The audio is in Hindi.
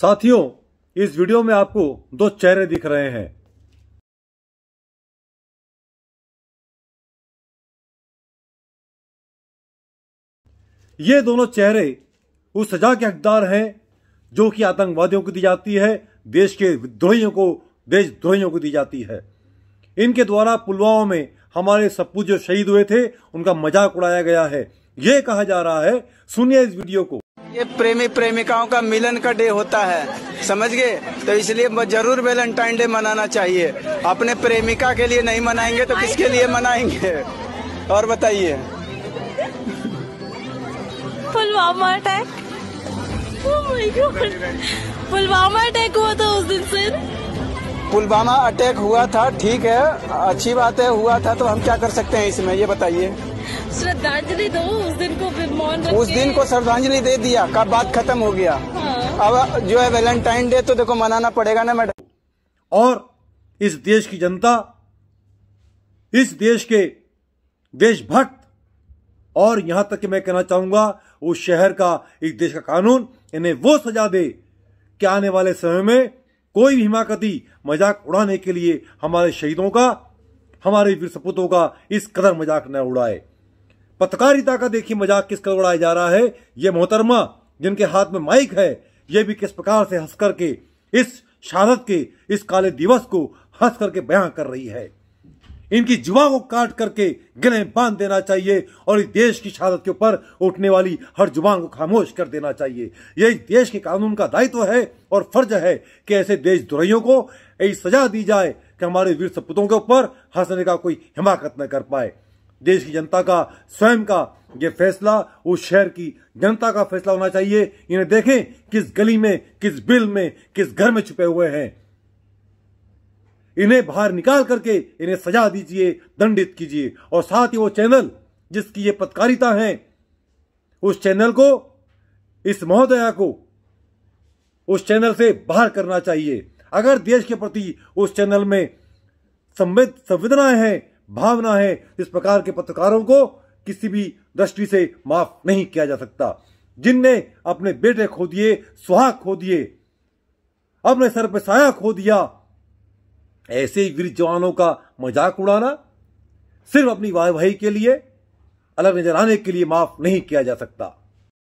साथियों इस वीडियो में आपको दो चेहरे दिख रहे हैं ये दोनों चेहरे उस सजा के हकदार हैं जो कि आतंकवादियों को दी जाती है देश के विद्रोहियों को देशद्रोहियों को दी जाती है इनके द्वारा पुलवामा में हमारे सपूत जो शहीद हुए थे उनका मजाक उड़ाया गया है ये कहा जा रहा है सुनिए इस वीडियो को ये प्रेमी प्रेमिकाओं का मिलन का डे होता है समझ गए तो इसलिए जरूर वेलेंटाइन डे मनाना चाहिए अपने प्रेमिका के लिए नहीं मनाएंगे तो किसके लिए मनाएंगे और बताइए Pulwama attack oh Pulwama attack हुआ था उस दिन से पुलवामा अटैक हुआ था ठीक है अच्छी बात है हुआ था तो हम क्या कर सकते हैं इसमें ये बताइए श्रद्धांजलि दो उस दिन उस दिन को श्रद्धांजलि दे दिया का बात खत्म हो गया हाँ। अब जो है वैलेंटाइन डे तो देखो मनाना पड़ेगा ना मैडम और इस देश की जनता इस देश के देशभक्त और यहां तक कि मैं कहना चाहूंगा उस शहर का इस देश का कानून इन्हें वो सजा दे कि आने वाले समय में कोई भी हिमाकती मजाक उड़ाने के लिए हमारे शहीदों का हमारे वीर सपूतों का इस कदर मजाक न उड़ाए पत्रकारिता का देखिए मजाक किस कर उड़ाया जा रहा है ये मोहतरमा जिनके हाथ में माइक है ये भी किस प्रकार से हंस करके इस शहादत के इस काले दिवस को हंस करके बयां कर रही है इनकी जुआ को काट करके गिले बांध देना चाहिए और इस देश की शहादत के ऊपर उठने वाली हर जुबान को खामोश कर देना चाहिए इस देश के कानून का दायित्व है और फर्ज है कि ऐसे देश द्रोहियों को यही सजा दी जाए कि हमारे वीर सपूतों के ऊपर हंसने का कोई हिमाकत न कर पाए देश की जनता का स्वयं का ये फैसला उस शहर की जनता का फैसला होना चाहिए इन्हें देखें किस गली में किस बिल में किस घर में छुपे हुए हैं इन्हें बाहर निकाल करके इन्हें सजा दीजिए दंडित कीजिए और साथ ही वो चैनल जिसकी ये पत्रकारिता है उस चैनल को इस महोदया को उस चैनल से बाहर करना चाहिए अगर देश के प्रति उस चैनल में संवेद संवेदनाएं हैं भावना है इस प्रकार के पत्रकारों को किसी भी दृष्टि से माफ नहीं किया जा सकता जिनने अपने बेटे खो दिए सुहाग खो दिए अपने सर पर साया खो दिया ऐसे ही वीर जवानों का मजाक उड़ाना सिर्फ अपनी वाहवाही के लिए अलग नजर आने के लिए माफ नहीं किया जा सकता